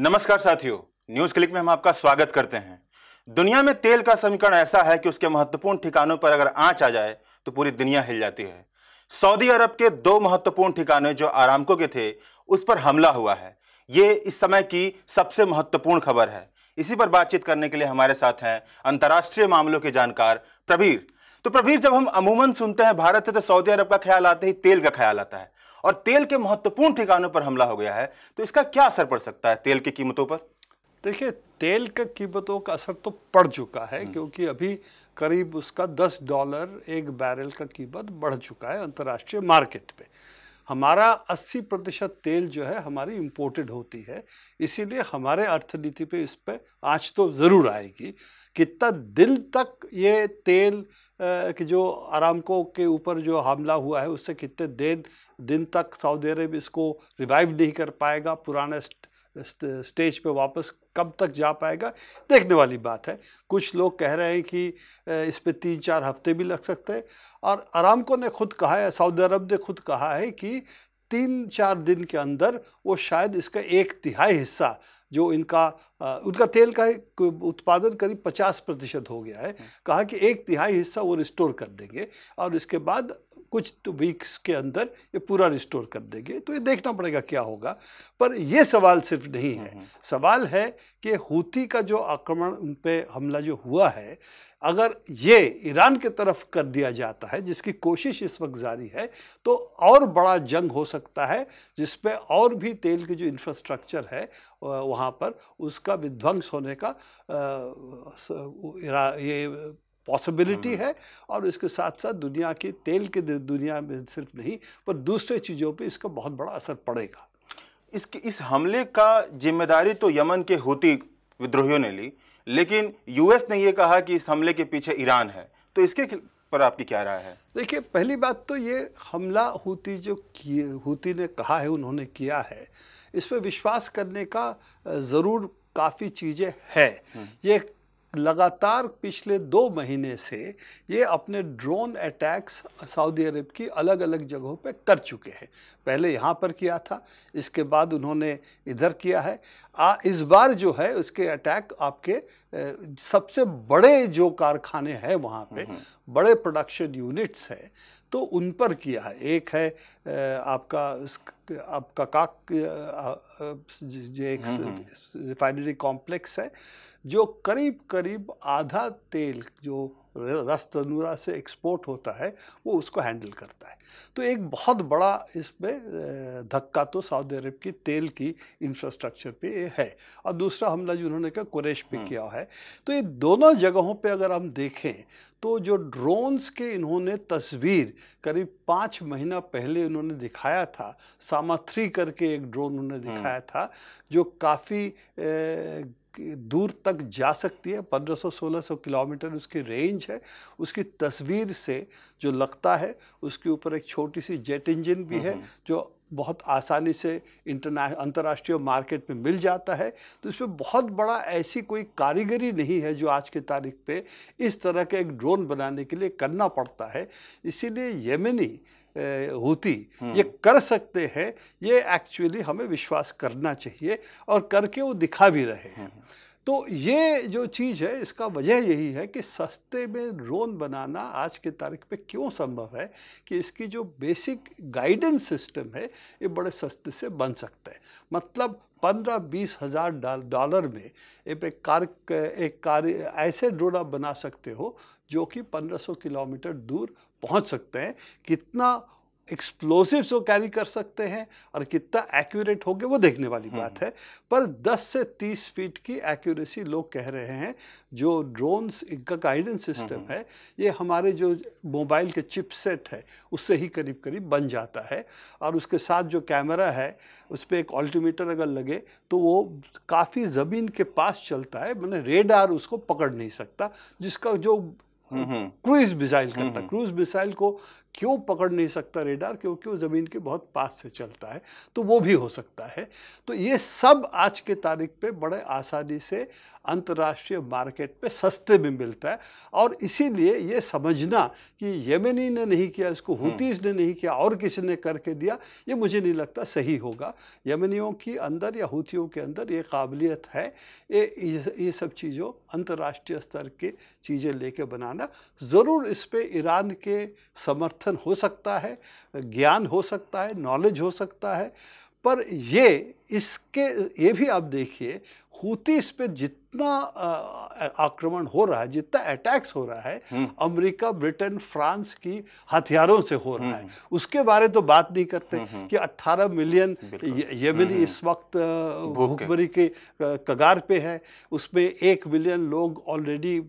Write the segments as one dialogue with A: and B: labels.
A: नमस्कार साथियों news click में हम आपका स्वागत करते हैं दुनिया में तेल का समीकरण ऐसा है कि उसके महत्वपूर्ण ठिकानों पर अगर आंच आ जाए तो पूरी दुनिया हिल जाती है सऊदी अरब के दो महत्वपूर्ण ठिकाने जो आरामको के थे उस पर हमला हुआ है ये इस समय की सबसे महत्वपूर्ण खबर है इसी पर बातचीत करने के लिए हमारे साथ हैं अंतर्राष्ट्रीय मामलों के जानकार प्रवीर तो प्रवीर जब हम अमूमन सुनते हैं भारत है तो सऊदी अरब का ख्याल आते ही तेल का ख्याल आता है और तेल के महत्वपूर्ण ठिकानों पर हमला हो गया है तो इसका क्या असर पड़ सकता है तेल की कीमतों पर देखिए तेल के कीमतों
B: का असर तो पड़ चुका है हम्म। क्योंकि अभी करीब उसका 10 डॉलर एक बैरल का कीमत बढ़ चुका है अंतर्राष्ट्रीय मार्केट पर हमारा 80 प्रतिशत तेल जो है हमारी इम्पोर्टेड होती है इसीलिए हमारे अर्थनीति पे इस पर आँच तो ज़रूर आएगी कितना दिल तक ये तेल कि जो आरामको के ऊपर जो हमला हुआ है उससे कितने देर दिन तक सऊदी अरब इसको रिवाइव नहीं कर पाएगा पुराना स्टेज पे वापस कब तक जा पाएगा देखने वाली बात है कुछ लोग कह रहे हैं कि इस पर तीन चार हफ्ते भी लग सकते हैं और आरामको ने खुद कहा है सऊदी अरब ने खुद कहा है कि तीन चार दिन के अंदर वो शायद इसका एक तिहाई हिस्सा जो इनका उनका तेल का उत्पादन करीब 50 प्रतिशत हो गया है हम्म। कहा कि एक तिहाई हिस्सा वो रिस्टोर कर देंगे और इसके बाद कुछ तो वीक्स के अंदर ये पूरा रिस्टोर कर देंगे तो ये देखना पड़ेगा क्या होगा पर यह सवाल सिर्फ नहीं है हम्म, हम्म। सवाल है कि हूती का जो आक्रमण उन पर हमला जो हुआ है अगर ये ईरान के तरफ कर दिया जाता है जिसकी कोशिश इस वक्त जारी है तो और बड़ा जंग हो सकता है जिसपे और भी तेल की जो इंफ्रास्ट्रक्चर है वहाँ पर उसका विध्वंस होने का ये पॉसिबिलिटी है और इसके साथ साथ दुनिया की तेल की दुनिया में सिर्फ नहीं पर दूसरे चीज़ों पे इसका बहुत बड़ा असर पड़ेगा
A: इसके इस हमले का जिम्मेदारी तो यमन के होती विद्रोहियों ने ली लेकिन यूएस ने यह कहा कि इस हमले के पीछे ईरान है तो इसके पर आपकी क्या राय है
B: देखिए पहली बात तो ये हमला हूती जो किए हूती ने कहा है उन्होंने किया है इस पर विश्वास करने का ज़रूर काफ़ी चीज़ें है ये लगातार पिछले दो महीने से ये अपने ड्रोन अटैक्स सऊदी अरब की अलग अलग जगहों पे कर चुके हैं पहले यहाँ पर किया था इसके बाद उन्होंने इधर किया है आ, इस बार जो है उसके अटैक आपके सबसे बड़े जो कारखाने हैं वहाँ पे हम्म, हम्म। बड़े प्रोडक्शन यूनिट्स हैं तो उन पर किया है एक है आपका आपका काक एक रिफाइनरी कॉम्प्लेक्स हम्म, है जो करीब करीब आधा तेल जो रस तंदूरा से एक्सपोर्ट होता है वो उसको हैंडल करता है तो एक बहुत बड़ा इसमें धक्का तो सऊदी अरब की तेल की इंफ्रास्ट्रक्चर पे है और दूसरा हमला जो उन्होंने कहा कुरेश पे हम्म। किया है तो ये दोनों जगहों पे अगर हम देखें तो जो ड्रोन्स के इन्होंने तस्वीर करीब पाँच महीना पहले उन्होंने दिखाया था सामा थ्री करके एक ड्रोन उन्होंने हम्म। दिखाया था जो काफ़ी दूर तक जा सकती है 1500-1600 किलोमीटर उसकी रेंज है उसकी तस्वीर से जो लगता है उसके ऊपर एक छोटी सी जेट इंजन भी है हम्म। जो बहुत आसानी से इंटरना अंतर्राष्ट्रीय मार्केट में मिल जाता है तो इसमें बहुत बड़ा ऐसी कोई कारीगरी नहीं है जो आज की तारीख पे इस तरह के एक ड्रोन बनाने के लिए करना पड़ता है इसीलिए यमिनी होती हम्म। ये कर सकते हैं ये एक्चुअली हमें विश्वास करना चाहिए और करके वो दिखा भी रहे हैं हम्म। तो ये जो चीज़ है इसका वजह यही है कि सस्ते में ड्रोन बनाना आज के तारीख पे क्यों संभव है कि इसकी जो बेसिक गाइडेंस सिस्टम है ये बड़े सस्ते से बन सकता है मतलब पंद्रह बीस हज़ार डॉलर में एक कार एक कार ऐसे ड्रोन आप बना सकते हो जो कि पंद्रह सौ किलोमीटर दूर पहुंच सकते हैं कितना एक्सप्लोसिव्स वो कैरी कर सकते हैं और कितना एक्यूरेट होंगे वो देखने वाली बात हम्म। है पर 10 से 30 फीट की एक्यूरेसी लोग कह रहे हैं जो ड्रोन्स इनका गाइडेंस सिस्टम हम्म। है ये हमारे जो मोबाइल के चिपसेट है उससे ही करीब करीब बन जाता है और उसके साथ जो कैमरा है उस पर एक ऑल्टीमीटर अगर लगे तो वो काफ़ी ज़मीन के पास चलता है मैंने रेडार उसको पकड़ नहीं सकता जिसका जो हम्म। क्रूज मिसाइल हम्म, करता है हम्म। क्रूज मिसाइल को क्यों पकड़ नहीं सकता रेडार क्योंकि वो ज़मीन के बहुत पास से चलता है तो वो भी हो सकता है तो ये सब आज के तारीख पे बड़े आसानी से अंतर्राष्ट्रीय मार्केट पे सस्ते में मिलता है और इसीलिए ये समझना कि यमेनी ने नहीं किया इसको हुतीस ने नहीं किया और किसी ने करके दिया ये मुझे नहीं लगता सही होगा यमनियों के अंदर या हुतियों के अंदर ये काबिलियत है ये ये सब चीज़ों अंतर्राष्ट्रीय स्तर के चीज़ें लेके बनाना आना ज़रूर इस पे ईरान के समर्थन हो सकता है ज्ञान हो सकता है नॉलेज हो सकता है पर ये इसके ये भी आप देखिए हूती इस पर जितना आक्रमण हो रहा है जितना अटैक्स हो रहा है हम्म। अमेरिका ब्रिटेन फ्रांस की हथियारों से हो रहा है हम्म। उसके बारे तो बात नहीं करते हम्म, कि 18 मिलियन यमनी इस वक्त भूखमरी के कगार पे है उसमें एक मिलियन लोग ऑलरेडी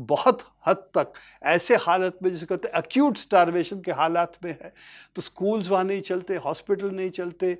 B: बहुत हद तक ऐसे हालत में जिसे कहते हैं एक्यूट स्टारवेशन के हालात में है तो स्कूल्स वहाँ नहीं चलते हॉस्पिटल नहीं चलते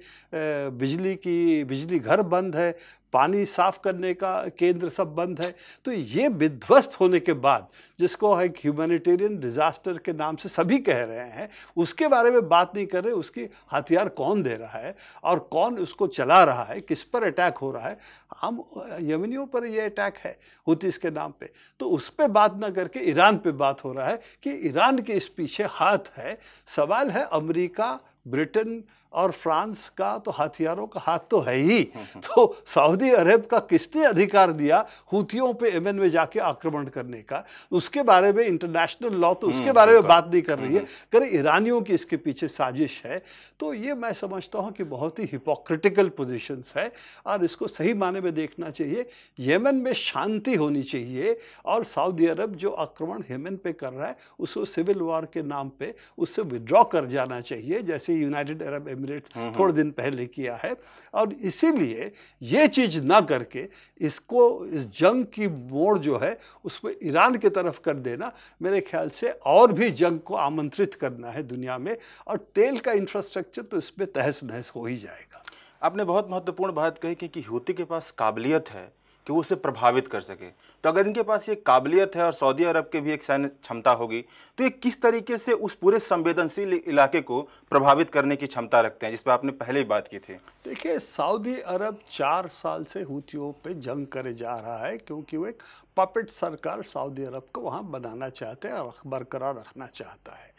B: बिजली की बिजली घर बंद है पानी साफ करने का केंद्र सब बंद है तो ये विध्वस्त होने के बाद जिसको एक ह्यूमैनिटेरियन डिजास्टर के नाम से सभी कह रहे हैं उसके बारे में बात नहीं कर रहे उसकी हथियार कौन दे रहा है और कौन उसको चला रहा है किस पर अटैक हो रहा है हम यमनियों पर यह अटैक है होती इसके नाम पे तो उस पर बात ना करके करके ईरान पे बात हो रहा है कि ईरान के इस पीछे हाथ है सवाल है अमेरिका ब्रिटेन और फ्रांस का तो हथियारों का हाथ तो है ही हम्म, हम्म। तो सऊदी अरब का किसने अधिकार दिया हूतियों पे यमन में जाके आक्रमण करने का उसके बारे में इंटरनेशनल लॉ तो उसके हम्म, बारे में बात नहीं कर रही है अगर ईरानियों की इसके पीछे साजिश है तो ये मैं समझता हूँ कि बहुत ही हिपोक्रिटिकल पोजिशंस है और इसको सही माने में देखना चाहिए यमन में शांति होनी चाहिए और सऊदी अरब जो आक्रमण येमन पे कर रहा है उसको सिविल वॉर के नाम पर उससे विड्रॉ कर जाना चाहिए जैसे से यूनाइटेड अरब एमिरेट्स हम्म, हम्म। थोड़े दिन पहले किया है और इसीलिए ये चीज़ ना करके इसको इस जंग की मोड़ जो है उस पर ईरान की तरफ कर देना मेरे ख्याल से और भी जंग को आमंत्रित
A: करना है दुनिया में और तेल का इंफ्रास्ट्रक्चर तो इसमें तहस नहस हो ही जाएगा आपने बहुत महत्वपूर्ण बात कही कि, कि ह्यूती के पास काबिलियत है कि वो उसे प्रभावित कर सके तो अगर इनके पास ये काबिलियत है और सऊदी अरब के भी एक सैन्य क्षमता होगी तो ये किस तरीके से उस पूरे संवेदनशील इलाके को प्रभावित करने की क्षमता रखते हैं जिस पर आपने पहले ही बात की थी
B: देखिए सऊदी अरब चार साल से हूतियों पे जंग करे जा रहा है क्योंकि वो एक पपेट सरकार सऊदी अरब को वहाँ बनाना चाहते हैं और बरकरार रखना चाहता है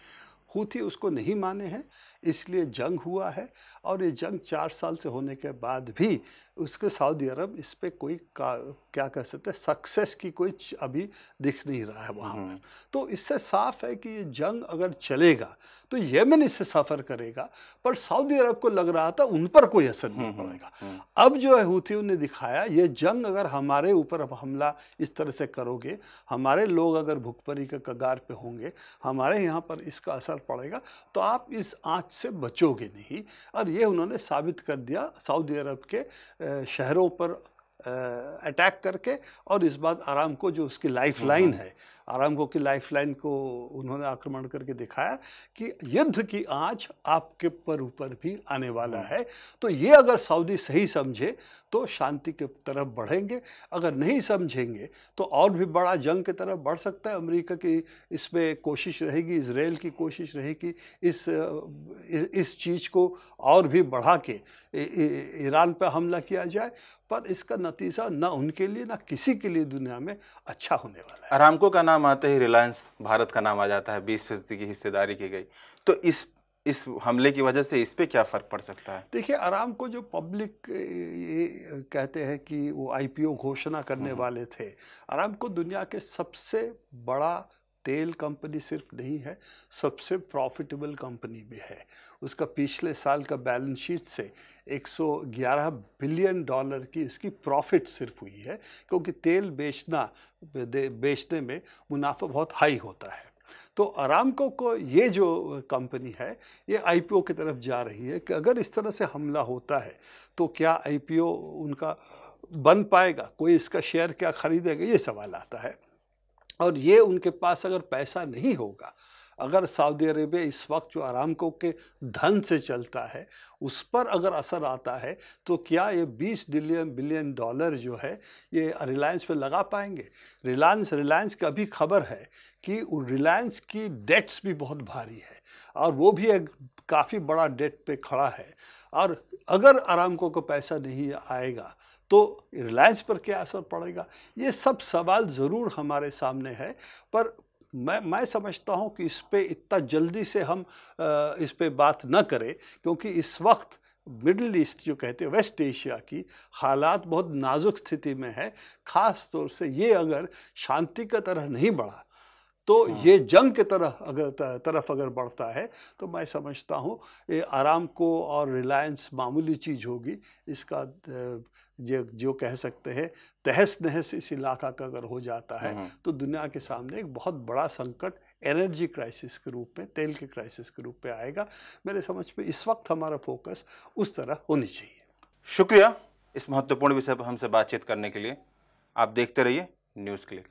B: हूथी उसको नहीं माने हैं इसलिए जंग हुआ है और ये जंग चार साल से होने के बाद भी उसके सऊदी अरब इस पर कोई का क्या कह सकते हैं सक्सेस की कोई अभी दिख नहीं रहा है वहाँ पर हम्म। तो इससे साफ है कि ये जंग अगर चलेगा तो येमन इससे सफ़र करेगा पर सऊदी अरब को लग रहा था उन पर कोई असर नहीं हम्म, पड़ेगा हम्म, अब जो है हूथियों ने दिखाया ये जंग अगर हमारे ऊपर हमला इस तरह से करोगे हमारे लोग अगर भुखपरी के कगार पे होंगे हमारे यहाँ पर इसका असर पड़ेगा तो आप इस आँच से बचोगे नहीं और ये उन्होंने साबित कर दिया सऊदी अरब के शहरों पर अटैक करके और इस बार आराम को जो उसकी लाइफ लाइन हम्म, हम्म। है आराम को की लाइफ लाइन को उन्होंने आक्रमण करके दिखाया कि युद्ध की आंच आपके पर ऊपर भी आने वाला हम्म। है तो ये अगर सऊदी सही समझे तो शांति की तरफ बढ़ेंगे अगर नहीं समझेंगे तो और भी बड़ा जंग की तरफ बढ़ सकता है अमेरिका की इसमें कोशिश रहेगी इसराइल की कोशिश रहेगी इस इस चीज़ को और भी बढ़ा के ईरान पर हमला किया जाए पर इसका नतीजा ना उनके लिए ना किसी के लिए दुनिया में
A: अच्छा होने वाला है अरामको का नाम आते ही रिलायंस भारत का नाम आ जाता है बीस फीसदी की हिस्सेदारी की गई तो इस इस हमले की वजह से इस पर क्या फ़र्क पड़ सकता है
B: देखिए आराम को जो पब्लिक ये कहते हैं कि वो आईपीओ घोषणा करने हम्म। वाले थे आराम को दुनिया के सबसे बड़ा तेल कंपनी सिर्फ नहीं है सबसे प्रॉफिटेबल कंपनी भी है उसका पिछले साल का बैलेंस शीट से 111 बिलियन डॉलर की इसकी प्रॉफिट सिर्फ हुई है क्योंकि तेल बेचना बेचने में मुनाफा बहुत हाई होता है तो आरामको को ये जो कंपनी है ये आईपीओ की तरफ जा रही है कि अगर इस तरह से हमला होता है तो क्या आईपीओ उनका बन पाएगा कोई इसका शेयर क्या खरीदेगा ये सवाल आता है और ये उनके पास अगर पैसा नहीं होगा अगर सऊदी अरेबिया इस वक्त जो आरामको के धन से चलता है उस पर अगर असर आता है तो क्या ये 20 बिलियन बिलियन डॉलर जो है ये रिलायंस पे लगा पाएंगे रिलायंस रिलायंस का भी खबर है कि रिलायंस की डेट्स भी बहुत भारी है और वो भी एक काफ़ी बड़ा डेट पे खड़ा है और अगर आरामको को पैसा नहीं आएगा तो रिलायंस पर क्या असर पड़ेगा ये सब सवाल ज़रूर हमारे सामने है पर मैं मैं समझता हूँ कि इस पर इतना जल्दी से हम इस पर बात न करें क्योंकि इस वक्त मिडिल ईस्ट जो कहते हैं वेस्ट एशिया की हालात बहुत नाजुक स्थिति में है ख़ास तौर से ये अगर शांति का तरह नहीं बढ़ा तो हाँ। ये जंग के तरफ अगर तरफ अगर बढ़ता है तो मैं समझता हूँ ये आराम को और रिलायंस मामूली चीज़ होगी इसका जो जो कह सकते हैं तहस नहस इस इलाका का अगर हो जाता है हाँ, हाँ। तो दुनिया के सामने एक बहुत बड़ा संकट एनर्जी क्राइसिस के रूप में तेल के क्राइसिस के रूप में आएगा मेरे समझ में इस वक्त हमारा फोकस उस तरह होनी चाहिए
A: शुक्रिया इस महत्वपूर्ण विषय पर हमसे बातचीत करने के लिए आप देखते रहिए न्यूज़ क्लिक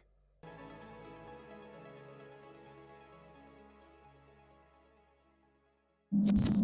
A: you